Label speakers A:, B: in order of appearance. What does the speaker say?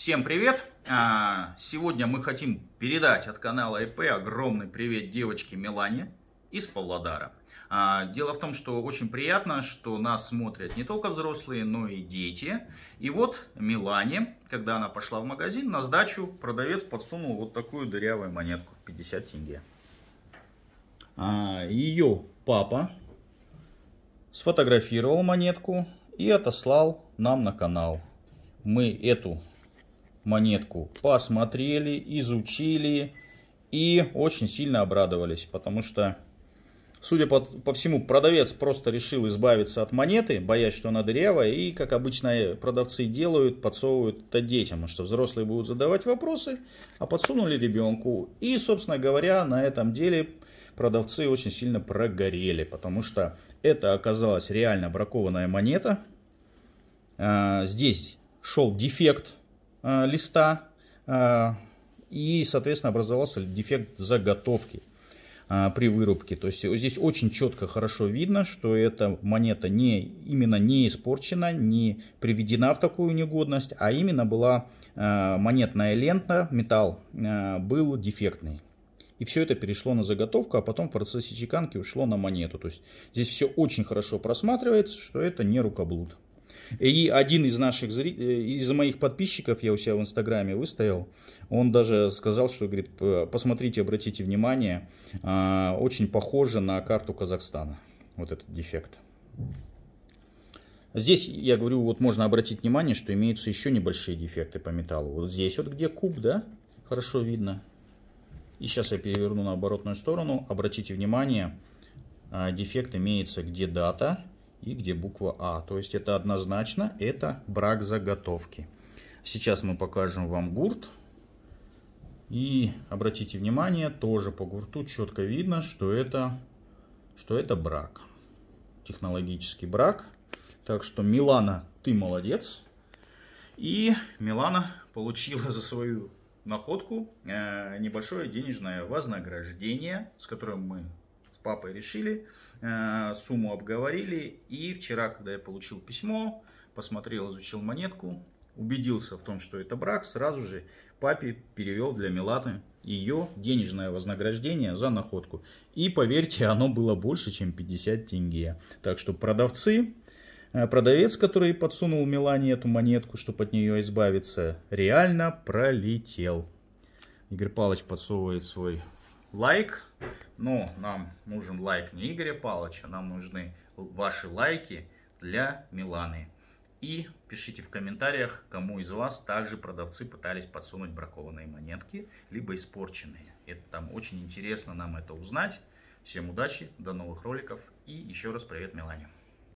A: Всем привет! А, сегодня мы хотим передать от канала ИП огромный привет девочке Милане из Павлодара. А, дело в том, что очень приятно, что нас смотрят не только взрослые, но и дети. И вот Милане, когда она пошла в магазин, на сдачу продавец подсунул вот такую дырявую монетку 50 тенге. А, ее папа сфотографировал монетку и отослал нам на канал. Мы эту монетку посмотрели, изучили и очень сильно обрадовались, потому что, судя по, по всему, продавец просто решил избавиться от монеты, боясь, что она дырявая, и, как обычно продавцы делают, подсовывают это детям, что взрослые будут задавать вопросы, а подсунули ребенку. И, собственно говоря, на этом деле продавцы очень сильно прогорели, потому что это оказалась реально бракованная монета. А, здесь шел дефект Э, листа э, и, соответственно, образовался дефект заготовки э, при вырубке. То есть здесь очень четко, хорошо видно, что эта монета не, именно не испорчена, не приведена в такую негодность, а именно была монетная лента, металл был дефектный. И все это перешло на заготовку, а потом в процессе чеканки ушло на монету. То есть здесь все очень хорошо просматривается, что это не рукоблуд. И один из наших э, из моих подписчиков, я у себя в Инстаграме выставил, он даже сказал, что, говорит, посмотрите, обратите внимание, а, очень похоже на карту Казахстана, вот этот дефект. Здесь, я говорю, вот можно обратить внимание, что имеются еще небольшие дефекты по металлу. Вот здесь вот, где куб, да, хорошо видно. И сейчас я переверну на оборотную сторону. Обратите внимание, а, дефект имеется где дата, и где буква А. То есть это однозначно, это брак заготовки. Сейчас мы покажем вам гурт. И обратите внимание, тоже по гурту четко видно, что это, что это брак. Технологический брак. Так что, Милана, ты молодец. И Милана получила за свою находку э, небольшое денежное вознаграждение, с которым мы папой решили, э, сумму обговорили. И вчера, когда я получил письмо, посмотрел, изучил монетку, убедился в том, что это брак, сразу же папе перевел для Милаты ее денежное вознаграждение за находку. И поверьте, оно было больше, чем 50 тенге. Так что продавцы, э, продавец, который подсунул Милане эту монетку, чтобы от нее избавиться, реально пролетел. Игорь Палыч подсовывает свой лайк. Но ну, нам нужен лайк не Игоря Павловича, нам нужны ваши лайки для Миланы. И пишите в комментариях, кому из вас также продавцы пытались подсунуть бракованные монетки, либо испорченные. Это там очень интересно нам это узнать. Всем удачи, до новых роликов и еще раз привет Милане.